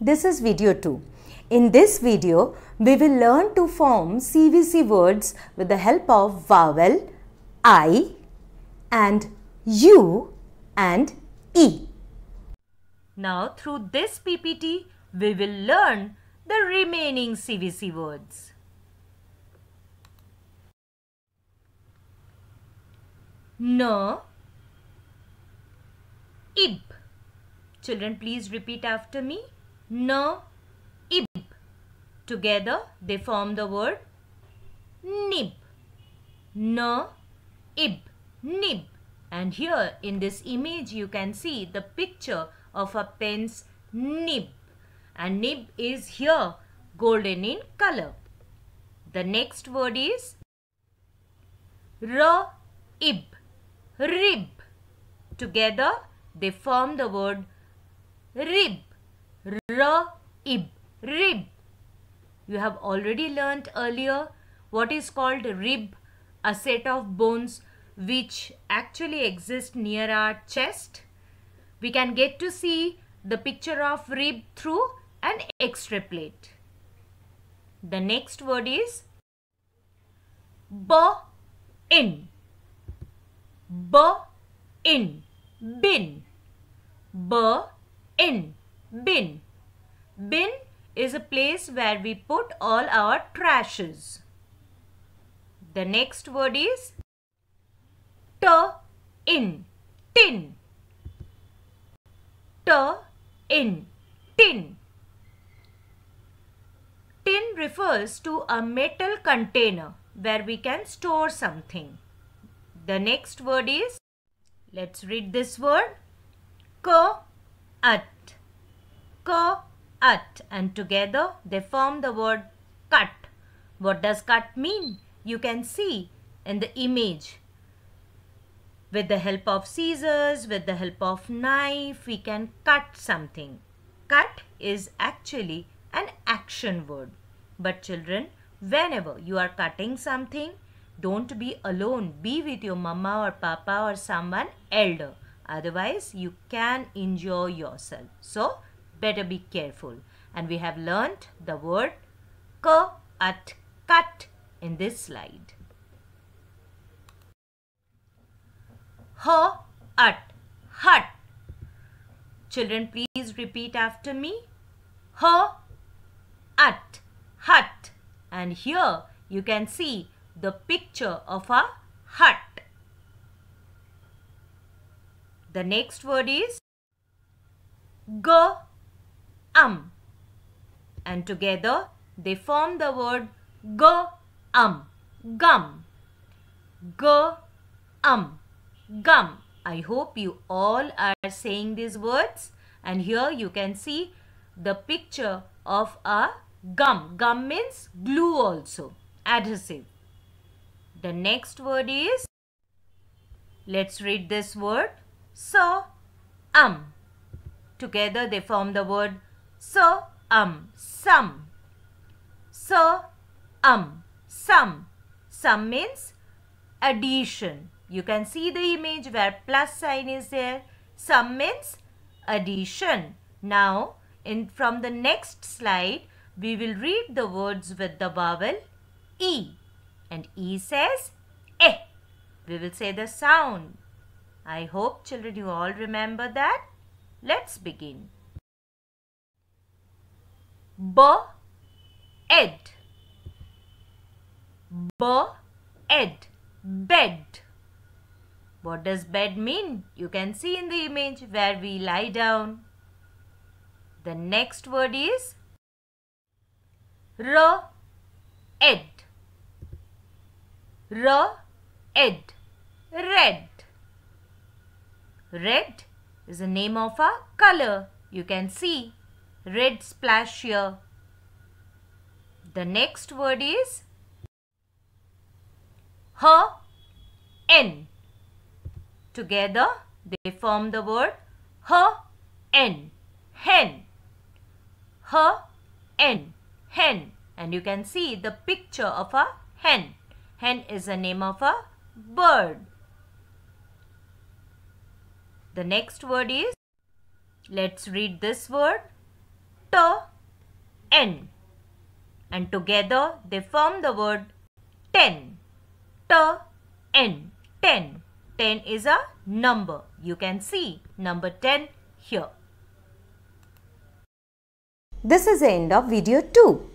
This is video 2. In this video, we will learn to form CVC words with the help of vowel I and U and E. Now through this PPT, we will learn the remaining CVC words. No. Ib. Children, please repeat after me. No, ib. Together they form the word nib. No, ib, nib. And here in this image you can see the picture of a pen's nib. And nib is here golden in color. The next word is r, ib, rib. Together they form the word rib R-ib, rib. You have already learnt earlier what is called rib, a set of bones which actually exist near our chest. We can get to see the picture of rib through an x-ray plate. The next word is b-in, b-in, bin, b-in bin. Bin is a place where we put all our trashes. The next word is t in tin. T in tin. Tin refers to a metal container where we can store something. The next word is let's read this word k at cut and together they form the word cut. What does cut mean? You can see in the image. With the help of scissors, with the help of knife, we can cut something. Cut is actually an action word. But children, whenever you are cutting something, don't be alone. Be with your mama or papa or someone elder. Otherwise, you can injure yourself. So, better be careful. And we have learnt the word k at cut in this slide. H at hut. Children, please repeat after me. H at hut. And here you can see the picture of a hut. The next word is "go." um. And together they form the word gum. um gum. um gum. I hope you all are saying these words and here you can see the picture of a gum. Gum means glue also, adhesive. The next word is, let's read this word, so, um. Together they form the word so, um, some. So, um, sum. Sum means addition. You can see the image where plus sign is there. Sum means addition. Now, in from the next slide, we will read the words with the vowel E. And E says eh. We will say the sound. I hope children you all remember that. Let's begin bed bed bed what does bed mean you can see in the image where we lie down the next word is r ed r ed red red is the name of a color you can see red splash here. The next word is her n. Together they form the word her n hen. Her n hen. And you can see the picture of a hen. Hen is the name of a bird. The next word is let's read this word to n and together they form the word ten. T, ten. Ten is a number. You can see number ten here. This is the end of video 2.